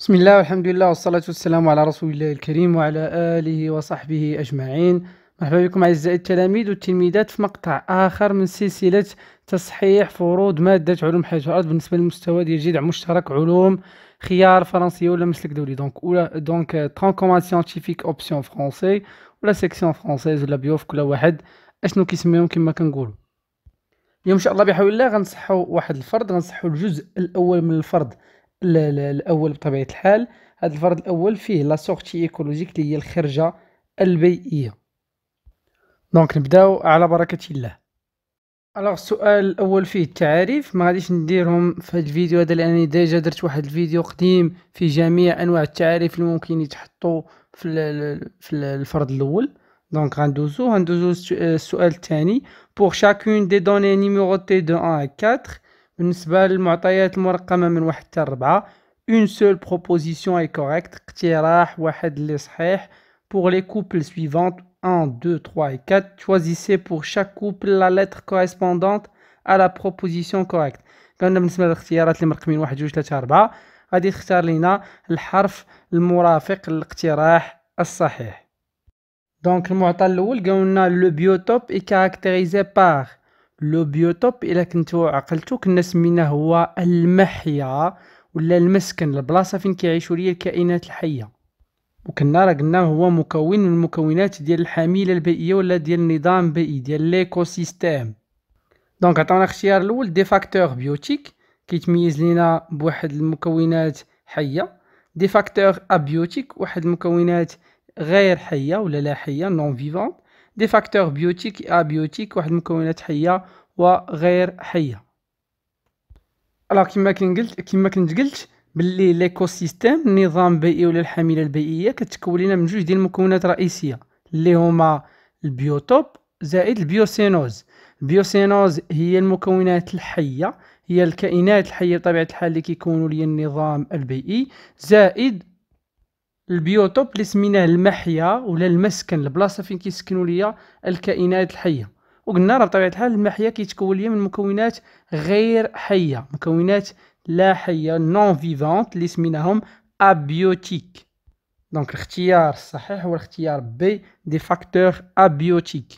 بسم الله والحمد لله والصلاة والسلام على رسول الله الكريم وعلى آله وصحبه أجمعين مرحبا بكم أعزائي التلاميذ والتلميذات في مقطع آخر من سلسلة تصحيح فروض مادة علوم حياة الأرض بالنسبة للمستوى ديال جدع مشترك علوم خيار فرنسية ولا مسلك دولي دونك ولا دونك ترانكومان سيانتيفيك أوبسيون فرونسي ولا سيكسيون فرونسيز ولا بيوف كل واحد أشنو كيسميهم كما كنقولوا اليوم إن شاء الله بحول الله غنصحوا واحد الفرض غنصحوا الجزء الأول من الفرض الاول بطبيعه الحال هذا الفرض الاول فيه لا سورتي ايكولوجيك اللي هي الخرجه البيئيه دونك نبداو على بركه الله الوغ السؤال الاول فيه التعاريف ما غاديش نديرهم في هذا الفيديو هذا لانني ديجا درت واحد الفيديو قديم في جميع انواع التعاريف اللي ممكن يتحطوا في في الفرض الاول دونك غندوزو غندوزو السؤال الثاني pour chacune des données numérotées de 1 à 4 Une seule proposition est correcte pour les couples suivantes 1, 2, 3 et 4, choisissez pour chaque couple la lettre correspondante à la proposition correcte. قلنا بالنسبه للاختيارات اللي مرقمين par 2 غادي تختار لينا لو بيوتوب الا كنتو عقلتو كنا سميناه هو المحيا ولا المسكن البلاصه فين كيعيشوا ليا الكائنات الحيه وكنا راه قلنا هو مكون من المكونات ديال الحميله البيئيه ولا ديال النظام البيئي ديال ليكوسيستيم دونك عطاونا الاختيار الاول دي فاكتور بيوتيك كيتميز لينا بواحد المكونات حيه دي فاكتور ابيوتيك واحد المكونات غير حيه ولا لا حيه نون فيفون دي فاكتور بيوتيك ابيوتيك واحد المكونات حيه وغير حيه الوغ كما كن قلت كما كنت قلت باللي ليكوسيستيم النظام بيئي ولا الحميله البيئيه كتكون لنا من جوج ديال المكونات الرئيسيه اللي هما البيوتوب زائد البيوسينوز البيوسينوز هي المكونات الحيه هي الكائنات الحيه بطبيعه الحال اللي كيكونوا لي النظام البيئي زائد البيوتوب اللي سميناه المحيا ولا المسكن البلاصه فين كيسكنوا ليا الكائنات الحيه وقلنا راه بطبيعه الحال المحيا كيتكون ليا من مكونات غير حيه مكونات لا حيه نون فيفونت اللي سميناهم ابيوتيك دونك الاختيار الصحيح هو الاختيار بي دي فاكتور ابيوتيك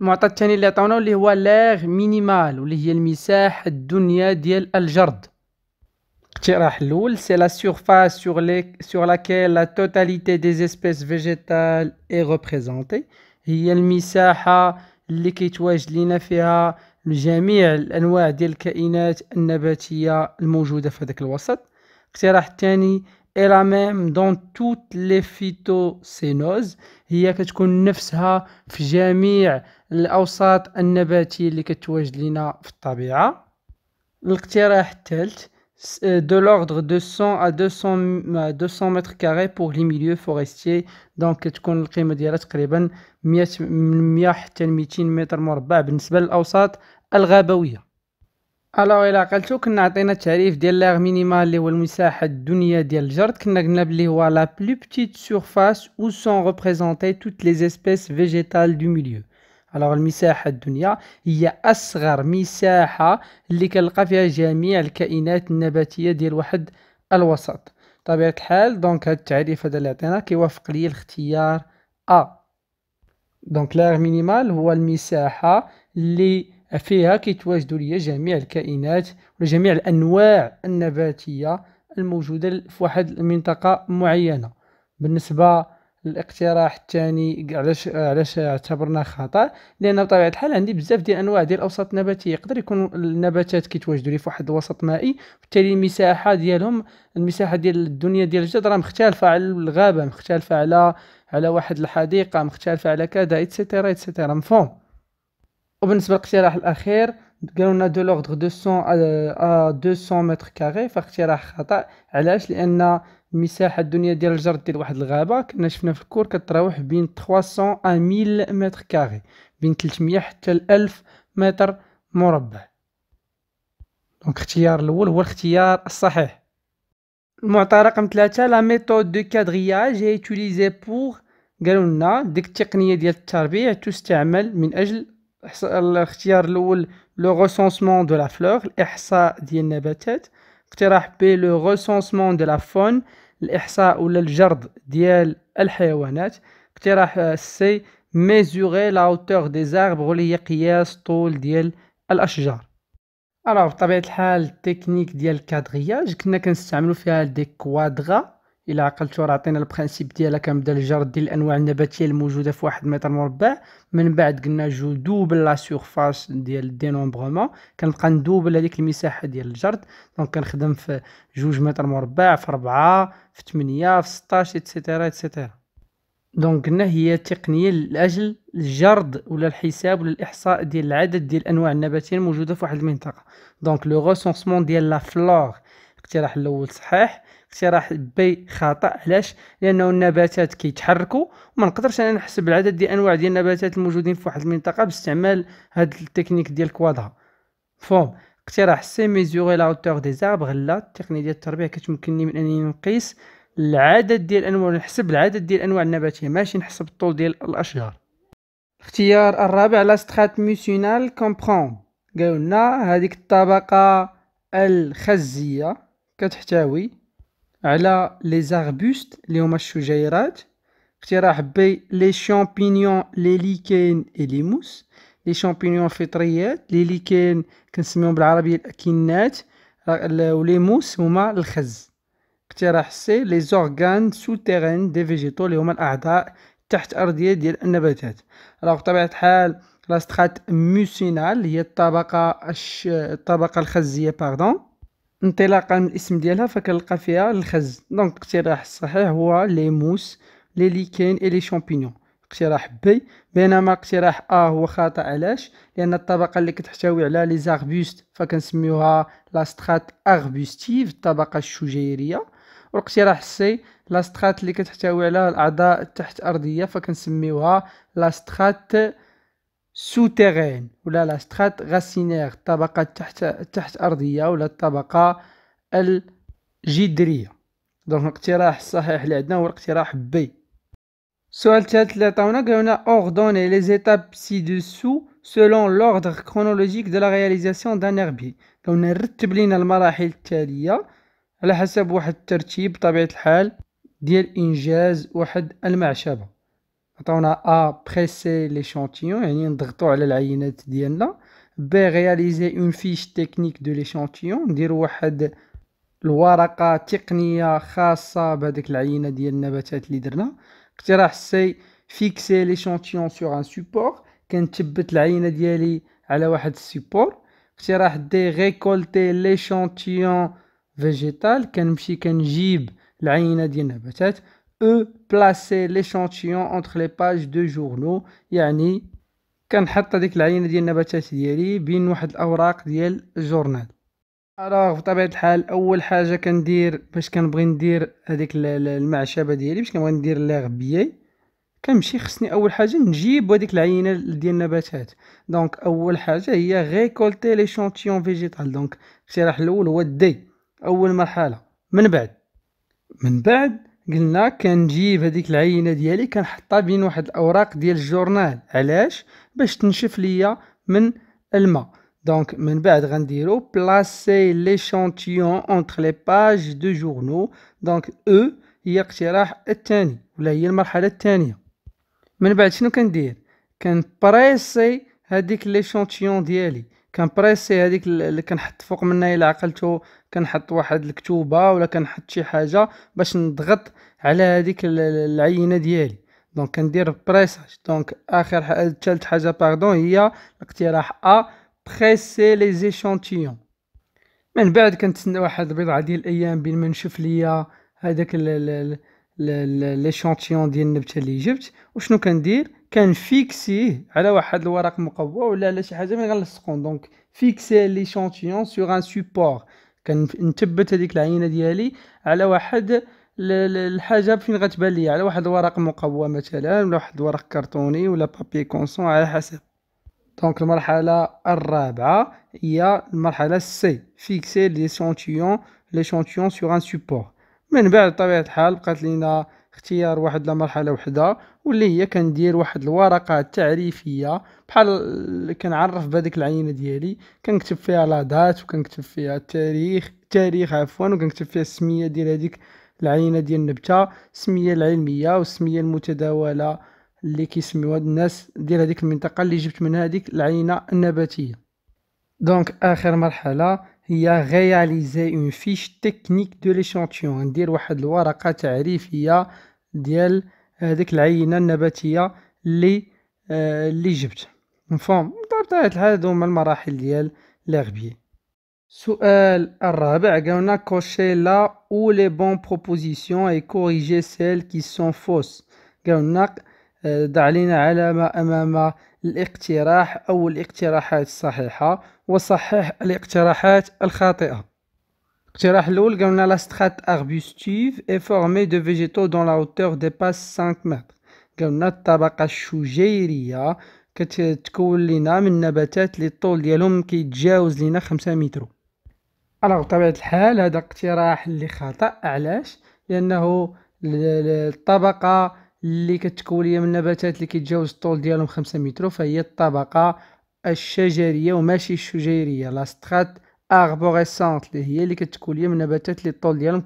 المعطى الثاني اللي عطاونا اللي هو لاغ مينيمال واللي هي المساحه الدنيا ديال الجرد الاقتراح الأول سي لا سورفاس سور لي سور لاكيل لا توتاليتي دي اسبيس فيجيتال اي ريبريزونتي هي المساحة اللي كيتواجد لينا فيها جميع الانواع ديال الكائنات النباتية الموجودة في هذاك الوسط الاقتراح الثاني اي لا ميم دون توت لي فيتو سينوز هي كتكون نفسها في جميع الاوساط النباتية اللي كتواجد لينا في الطبيعة الاقتراح الثالث Euh, de l'ordre de 100 à 200, 200 mètres carrés pour les milieux forestiers. Donc, tu connais le prix de la scribe, 100 mètres morbats, ben c'est belle la al Alors, il a dit que nous avons un tarif de l'air minimal et le misah de dunya de dit que nous la plus petite surface où sont représentées toutes les espèces végétales du milieu. الوغ المساحة الدنيا هي أصغر مساحة اللي كنلقى فيها جميع الكائنات النباتية ديال واحد الوسط بطبيعة الحال دونك هاد التعريف هذا اللي عطينا كيوافق لي الاختيار أ دونك لاغ مينيمال هو المساحة اللي فيها كيتواجدوا ليا جميع الكائنات وجميع الأنواع النباتية الموجودة في واحد المنطقة معينة بالنسبة الاقتراح الثاني علاش علاش اعتبرناه خطا لان بطبيعه الحال عندي بزاف ديال انواع ديال الاوساط النباتيه يقدر يكون النباتات كيتواجدوا لي في واحد الوسط مائي بالتالي المساحه ديالهم المساحه ديال الدنيا ديال الجد راه مختلفه على الغابه مختلفه على على واحد الحديقه مختلفه على كذا ايتترا ايتترا مفهوم وبالنسبه للاقتراح الاخير قالوا لنا دو لوغدغ دو 200 متر كاري فاقتراح خطا علاش لان المساحه الدنيا ديال الجرد ديال واحد الغابه كنا شفنا في الكور كتراوح بين 300 ا 1000 متر كاري بين 300 حتى ل 1000 متر مربع دونك الاختيار الاول هو الاختيار الصحيح المعطى رقم 3 لا ميثود دو كادرياج هي utilisée بور قالوا لنا ديك التقنيه ديال التربيع تستعمل من اجل الاختيار الاول لو ريسونسمون دو لا فلور الاحصاء ديال النباتات اقتراح بي لو غوسونسمون دو لا فون الاحصاء ولا الجرد ديال الحيوانات اقتراح سي ميزوري لا هوتور دي زاربغ واللي هي قياس طول ديال الاشجار الوغ بطبيعه الحال التكنيك ديال الكادرياج كنا كنستعملو فيها دي كوادغا الا عقلتو راه عطينا البرانسيب ديالها كنبدا الجرد ديال الانواع النباتيه الموجوده في واحد متر مربع من بعد قلنا جو دوبل لا سيرفاس ديال الدينومبرمون كنبقى ندوبل هذيك المساحه ديال الجرد دونك كنخدم في جوج متر مربع في ربعة في 8 في 16 اتسيتيرا اتسيتيرا دونك قلنا هي تقنيه لاجل الجرد ولا الحساب ولا الاحصاء ديال العدد ديال الانواع النباتيه الموجوده في واحد المنطقه دونك لو ريسونسمون ديال لا فلور الاقتراح الاول صحيح اقتراح بي خطا علاش لانه النباتات كيتحركوا وما نقدرش انا نحسب العدد ديال انواع ديال النباتات الموجودين في واحد المنطقه باستعمال هاد التكنيك ديال كوادها فوم اقتراح سي ميزوري لا هوتور دي زاربغ لا التقنيه ديال التربيع كتمكنني من انني نقيس العدد ديال الانواع نحسب العدد ديال انواع النباتيه ماشي نحسب الطول ديال الاشجار الاختيار الرابع لا سترات ميسيونال كومبرون قالوا لنا هذيك الطبقه الخزيه كتحتوي على لي زاربوست اللي هما الشجيرات اقتراح بي لي شامبينيون لي ليكين اي لي موس لي شامبينيون فطريات لي ليكين كنسميهم بالعربيه الاكنات ولي موس هما الخز اقتراح سي لي زورغان سوتيرين دي فيجيتو اللي هما الاعضاء تحت ارضيه ديال النباتات راه بطبيعه الحال لاستخات موسينال هي الطبقه الش... الطبقه الخزيه باردون انطلاقا من الاسم ديالها فكنلقى فيها الخز دونك الاقتراح الصحيح هو لي موس لي ليكين اي لي شامبينيون اقتراح بي بينما اقتراح ا آه هو خاطئ علاش لان الطبقه اللي كتحتوي على لي زاربوست فكنسميوها لاسترات اربوستيف الطبقه الشجيريه والاقتراح سي لاسترات اللي كتحتوي على الاعضاء التحت ارضيه فكنسميوها لاسترات سوتيرين ولا لا سترات غاسينير الطبقة التحت التحت أرضية ولا الطبقة الجدرية دونك الاقتراح الصحيح اللي عندنا هو الاقتراح بي السؤال الثالث اللي عطاونا اوردوني لي زيتاب سي دوسو سولون selon كرونولوجيك دو لا la réalisation d'un herbier قالولنا رتب لينا المراحل التالية على حسب واحد الترتيب بطبيعة الحال ديال إنجاز واحد المعشبة عطاونا ا بريسي ليشانتيون يعني نضغطو على العينات ديالنا بي رياليزي اون فيش تكنيك دو ليشانتيون نديرو واحد الورقه تقنيه خاصه بهذيك العينه ديال النباتات اللي درنا اقتراح سي فيكسي ليشانتيون سور ان سوبور كنثبت العينه ديالي على واحد السيبور اقتراح دي ريكولتي ليشانتيون فيجيتال كنمشي كنجيب العينه ديال النباتات E placer l'échantillon entre les pages de journaux يعني كنحط هذيك العينه ديال النباتات ديالي بين واحد الاوراق ديال الجورنال الوغ بطبيعه الحال اول حاجه كندير باش كنبغي ندير هذيك المعشبه ديالي باش كنبغي ندير لاغ كنمشي خصني اول حاجه نجيب هذيك العينه ديال النباتات دونك اول حاجه هي ريكولتي لي شونتيون فيجيتال دونك الاقتراح الاول هو الدي اول مرحله من بعد من بعد قلنا كنجيب هذيك العينه ديالي كنحطها بين واحد الاوراق ديال الجورنال علاش باش تنشف ليا من الماء دونك من بعد غنديرو بلاسي لي شونتيون اونتر لي باج دو جورنو دونك او e هي اقتراح الثاني ولا هي المرحله الثانيه من بعد شنو كندير كنبريسي هذيك شونتيون ديالي كنبريسي هذيك اللي كنحط فوق منها الا عقلتو كنحط واحد الكتوبه ولا كنحط شي حاجه باش نضغط على هذيك العينه ديالي دونك كندير بريساج دونك اخر ثالث حاجه باردون هي الاقتراح ا بريسي لي زيشانتيون من بعد كنتسنى واحد بضعه ديال الايام بين ما نشوف ليا هذاك لي شانتيون ديال النبته اللي جبت وشنو كندير كان فيكسيه على واحد الورق مقوى ولا على شي حاجه ملي غنلصقون دونك فيكسي لي شونتيون سوغ ان سوبور نثبت هذيك العينه ديالي على واحد الحاجه فين غتبان لي على واحد الورق مقوى مثلا ولا واحد الورق كرتوني ولا بابي كونسون على حسب دونك المرحله الرابعه هي المرحله سي فيكسي لي شونتيون لي شونتيون سوغ ان سوبور من بعد طبيعه الحال بقات لينا اختيار واحد مرحله وحده واللي هي كندير واحد الورقه تعريفيه بحال كنعرف بهذيك العينه ديالي كنكتب فيها لا دات وكنكتب فيها التاريخ التاريخ عفوا وكنكتب فيها السميه ديال هذيك العينه ديال النبته السميه العلميه والسميه المتداوله اللي كيسميوها الناس ديال هذيك المنطقه اللي جبت منها هذيك العينه النباتيه دونك اخر مرحله هي غياليزي اون فيش تكنيك دو ليشونتيون ندير واحد الورقة تعريفية ديال هذيك العينة النباتية اللي آه اللي جبت مفهوم بطبيعة الحال هادو هما المراحل ديال ليغبيي سؤال الرابع قالنا كوشي لا او لي بون بروبوزيسيون اي كوريجي سيل كي سون فوس قالنا دع علينا علامة أمام الاقتراح أو الاقتراحات الصحيحة وصحح الاقتراحات الخاطئة الاقتراح الأول قالنا la اغبوستيف arbustive دو فيجيتو دون végétaux dont la hauteur dépasse 5 قالنا الطبقة الشجيرية كتكون لنا من نباتات اللي الطول ديالهم كيتجاوز لنا 5 متر الوغ بطبيعة الحال هذا اقتراح اللي خطأ علاش لأنه الطبقة اللي كتكون من النباتات اللي كيتجاوز الطول ديالهم خمسة متر فهي الطبقة الشجرية وماشي الشجيرية لا سترات اربوريسونت اللي هي اللي كتكون من النباتات اللي الطول ديالهم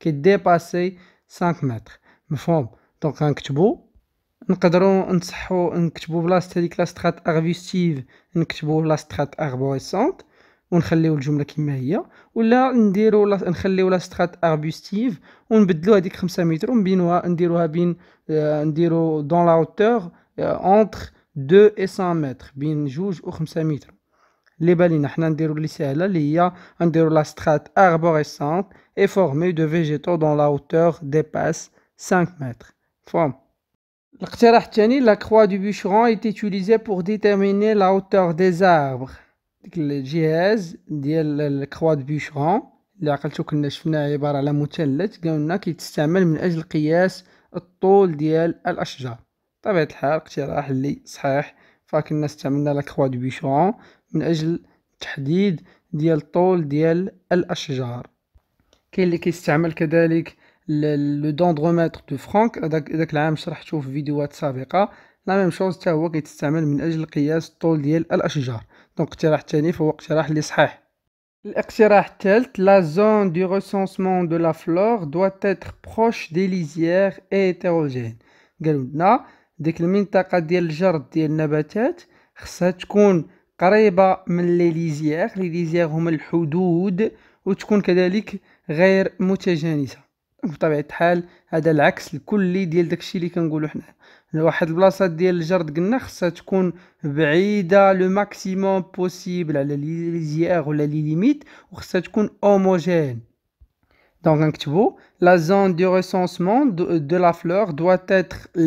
كيديباسي سانك متر مفهوم دونك غنكتبو نقدروا نصحو نكتبو بلاصه هذيك لا سترات اربيستيف نكتبو لا سترات اربوريسونت ونخليو الجمله كما هي ولا نديرو نخليو لا سترات اربوستيف ونبدلو هذيك 5 متر ونبينوها نديروها بين نديرو دون لا هوتور اونتر 2 اي 100 متر بين جوج و 5 متر اللي بالينا حنا نديرو اللي سهله اللي هي نديرو لا سترات اربوريسونت اي فورمي دو فيجيتو دون لا هوتور ديباس 5 متر فورم الاقتراح الثاني لا كخوا دو بوشرون est utilisée pour déterminer la hauteur des arbres ديك الجهاز ديال الكخوا دو بيشرون اللي عقلتو كنا شفناه عبارة على مثلث قالولنا كيتستعمل من أجل قياس الطول ديال الأشجار بطبيعة الحال اقتراح اللي صحيح فكنا استعملنا لا دو بيشرون من أجل تحديد ديال الطول ديال الأشجار كاين اللي كيستعمل كذلك لو دوندرومتر دو فرانك هذاك داك العام شرحته في فيديوهات سابقه لا ميم شوز حتى هو كيتستعمل من اجل قياس الطول ديال الاشجار دونك الاقتراح الثاني فهو اقتراح اللي صحيح الاقتراح الثالث لا زون دو ريسونسمون دو لا فلور دوات اتر بروش دي ليزيير هيتيروجين قالوا لنا ديك المنطقه ديال الجرد ديال النباتات خصها تكون قريبه من لي ليزيير لي ليزيير هما الحدود وتكون كذلك غير متجانسه بطبيعه الحال هذا العكس الكلي ديال داكشي اللي كنقولوا حنا واحد البلاصه ديال الجرد قلنا خصها تكون بعيده لو ماكسيموم بوسيبل على لي زيغ ولا لي ليميت وخصها تكون دونك نكتبوا لا زون دو ريسونسمون دو لا فلور دو doit être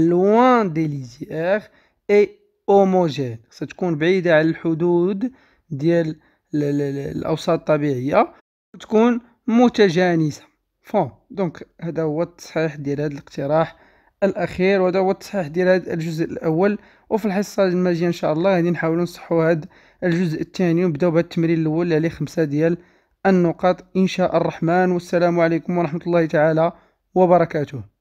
دي لي زيغ اي اوموجين خصها تكون بعيدة على الحدود ديال الأوساط الطبيعية تكون متجانسة فون دونك هذا هو التصحيح ديال هذا الاقتراح الاخير وهذا هو التصحيح ديال هذا الجزء الاول وفي الحصه الماجيه ان شاء الله غادي نحاولوا نصحوا هذا الجزء الثاني ونبداو بهذا التمرين الاول اللي عليه خمسه ديال النقاط ان شاء الرحمن والسلام عليكم ورحمه الله تعالى وبركاته